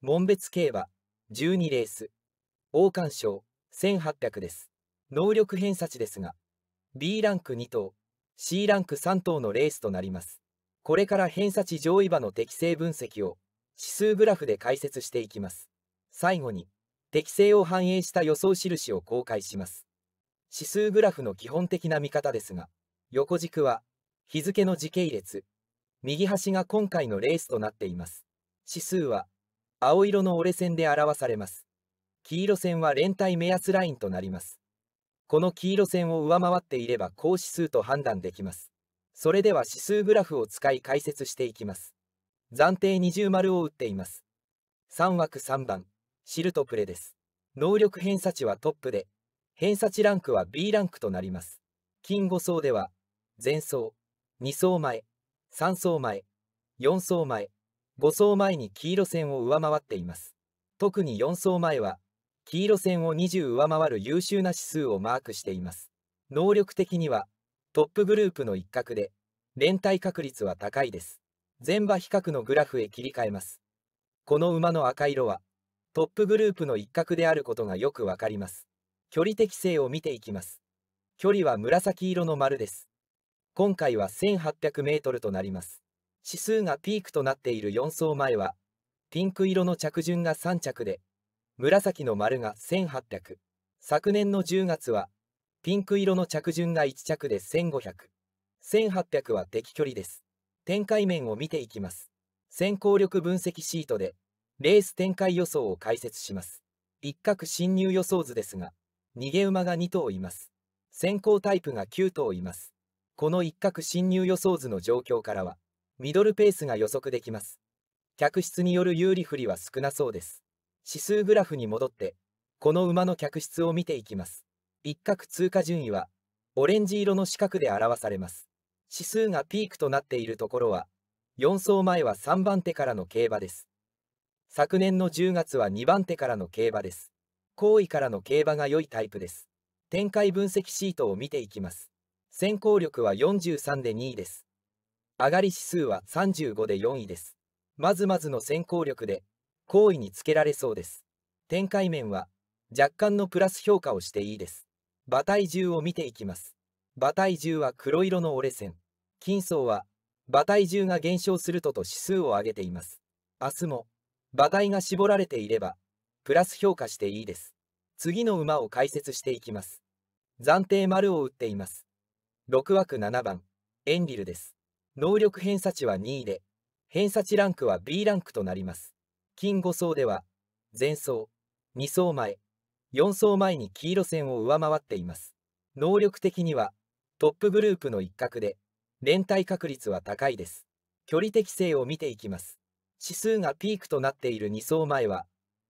門別競馬12レース王冠賞1800です能力偏差値ですが B ランク2頭 C ランク3頭のレースとなりますこれから偏差値上位馬の適正分析を指数グラフで解説していきます最後に適正を反映した予想印を公開します指数グラフの基本的な見方ですが横軸は日付の時系列右端が今回のレースとなっています指数は青色の折れ線で表されます。黄色線は連帯目安ラインとなります。この黄色線を上回っていれば高指数と判断できます。それでは指数グラフを使い解説していきます。暫定二重丸を打っています。3枠3番、シルトプレです。能力偏差値はトップで、偏差値ランクは B ランクとなります。金5層では、前層、2層前、3層前、4層前、5走前に黄色線を上回っています。特に4走前は、黄色線を20上回る優秀な指数をマークしています。能力的には、トップグループの一角で、連帯確率は高いです。全馬比較のグラフへ切り替えます。この馬の赤色は、トップグループの一角であることがよくわかります。距離適性を見ていきます。距離は紫色の丸です。今回は1800メートルとなります。指数がピークとなっている4層前は、ピンク色の着順が3着で、紫の丸が1800。昨年の10月は、ピンク色の着順が1着で1500。1800は敵距離です。展開面を見ていきます。先行力分析シートで、レース展開予想を解説します。一角侵入予想図ですが、逃げ馬が2頭います。先行タイプが9頭います。この一角侵入予想図の状況からは、ミドルペースが予測できます。客室による有利不利は少なそうです。指数グラフに戻って、この馬の客室を見ていきます。一角通過順位は、オレンジ色の四角で表されます。指数がピークとなっているところは、4走前は3番手からの競馬です。昨年の10月は2番手からの競馬です。後位からの競馬が良いタイプです。展開分析シートを見ていきます。先行力は43で2位です。上がり指数は35で4位です。まずまずの先行力で、好位につけられそうです。展開面は、若干のプラス評価をしていいです。馬体重を見ていきます。馬体重は黒色の折れ線。金層は、馬体重が減少するとと指数を上げています。明日も、馬体が絞られていれば、プラス評価していいです。次の馬を解説していきます。暫定丸を打っています。6枠7番、エンリルです。能力偏差値は2位で、偏差値ランクは B ランクとなります。金5層では、前層、2層前、4層前に黄色線を上回っています。能力的には、トップグループの一角で、連帯確率は高いです。距離適性を見ていきます。指数がピークとなっている2層前は、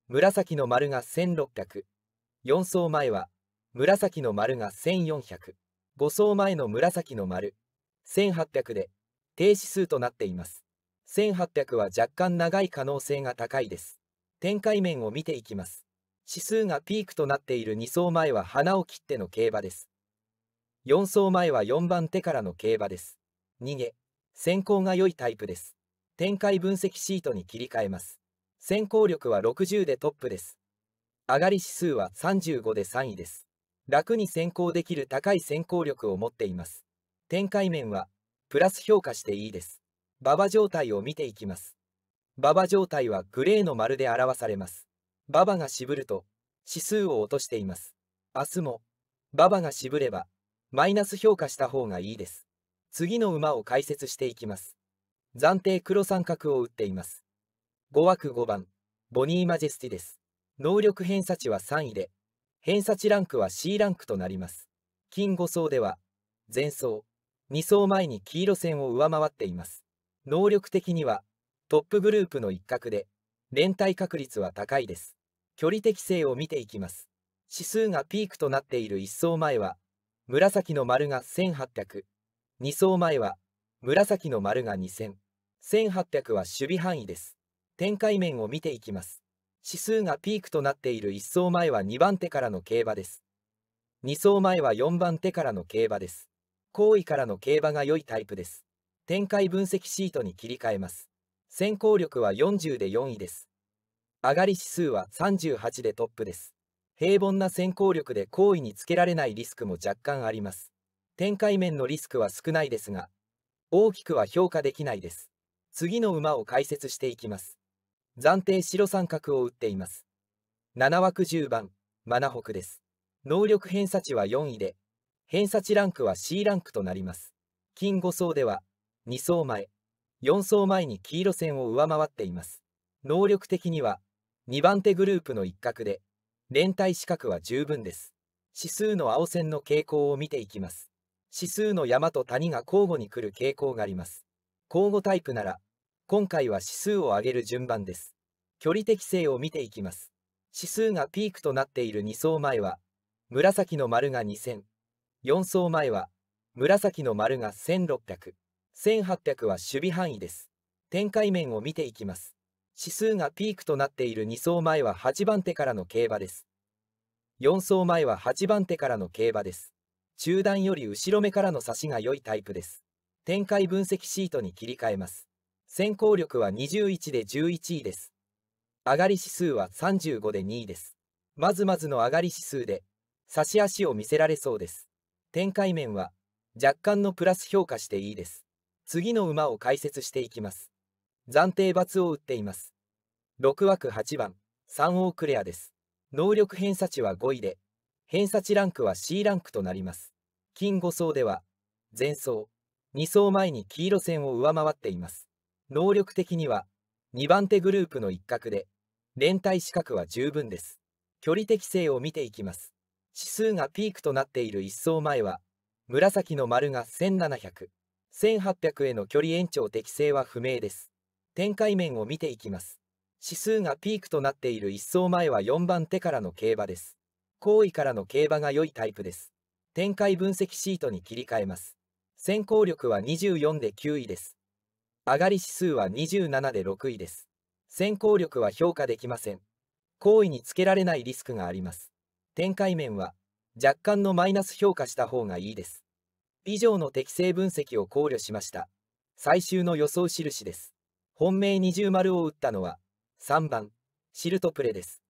紫の丸が1600、4層前は、紫の丸が1400、5層前の紫の丸、1800で、低指数となっています。1800は若干長い可能性が高いです。展開面を見ていきます。指数がピークとなっている2走前は花を切っての競馬です。4走前は4番手からの競馬です。逃げ。先行が良いタイプです。展開分析シートに切り替えます。先行力は60でトップです。上がり指数は35で3位です。楽に先行できる高い先行力を持っています。展開面はプラス評価していいです。馬場状態を見ていきます。馬場状態はグレーの丸で表されます。馬場が渋ると、指数を落としています。明日も、馬場が渋れば、マイナス評価した方がいいです。次の馬を解説していきます。暫定黒三角を打っています。5枠5番、ボニーマジェスティです。能力偏差値は3位で、偏差値ランクは C ランクとなります。金5層では、前走、2走前に黄色線を上回っています。能力的にはトップグループの一角で連帯確率は高いです。距離適性を見ていきます。指数がピークとなっている1走前は紫の丸が1800、2走前は紫の丸が2000、1800は守備範囲です。展開面を見ていきます。指数がピークとなっている1走前は2番手からの競馬です。2走前は4番手からの競馬です。好意からの競馬が良いタイプです。展開分析シートに切り替えます。先行力は40で4位です。上がり指数は38でトップです。平凡な先行力で好意につけられないリスクも若干あります。展開面のリスクは少ないですが、大きくは評価できないです。次の馬を解説していきます。暫定白三角を打っています。7枠10番、マナホクです。能力偏差値は4位で、偏差値ランクは C ランクとなります。金5層では、2層前、4層前に黄色線を上回っています。能力的には、2番手グループの一角で、連帯資格は十分です。指数の青線の傾向を見ていきます。指数の山と谷が交互に来る傾向があります。交互タイプなら、今回は指数を上げる順番です。距離適性を見ていきます。指数がピークとなっている2層前は、紫の丸が2000、4走前は紫の丸が1600、1800は守備範囲です。展開面を見ていきます。指数がピークとなっている2走前は8番手からの競馬です。4走前は8番手からの競馬です。中段より後ろ目からの差しが良いタイプです。展開分析シートに切り替えます。先行力は21で11位です。上がり指数は35で2位です。まずまずの上がり指数で、差し足を見せられそうです。展開面は若干のプラス評価していいです。次の馬を解説していきます。暫定罰を打っています。6枠8番、3ークレアです。能力偏差値は5位で、偏差値ランクは C ランクとなります。金5層では、前走、2走前に黄色線を上回っています。能力的には、2番手グループの一角で、連帯資格は十分です。距離適性を見ていきます。指数がピークとなっている一層前は、紫の丸が1700、1800への距離延長適正は不明です。展開面を見ていきます。指数がピークとなっている一層前は4番手からの競馬です。好位からの競馬が良いタイプです。展開分析シートに切り替えます。先行力は24で9位です。上がり指数は27で6位です。先行力は評価できません。好位につけられないリスクがあります。展開面は若干のマイナス評価した方がいいです。以上の適正分析を考慮しました。最終の予想印です。本命二重丸を打ったのは3番シルトプレです。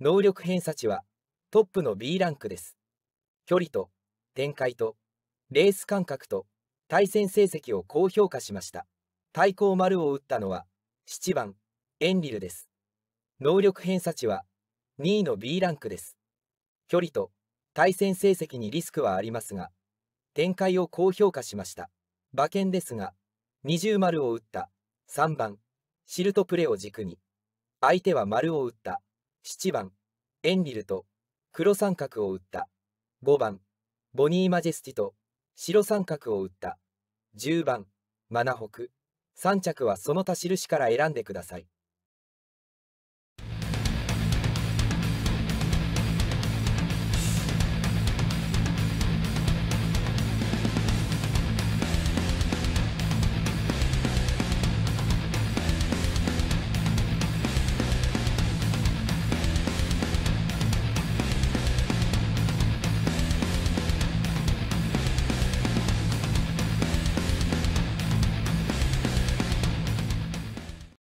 能力偏差値はトップの B ランクです。距離と展開とレース感覚と対戦成績を高評価しました。対抗丸を打ったのは7番エンリルです。能力偏差値は2位の B ランクです。距離と対戦成績にリスクはありますが、展開を高評価しました。馬券ですが、二重丸を打った3番、シルトプレを軸に、相手は丸を打った7番、エンリルと黒三角を打った5番、ボニーマジェスティと白三角を打った10番、マナホク3着はその他印から選んでください。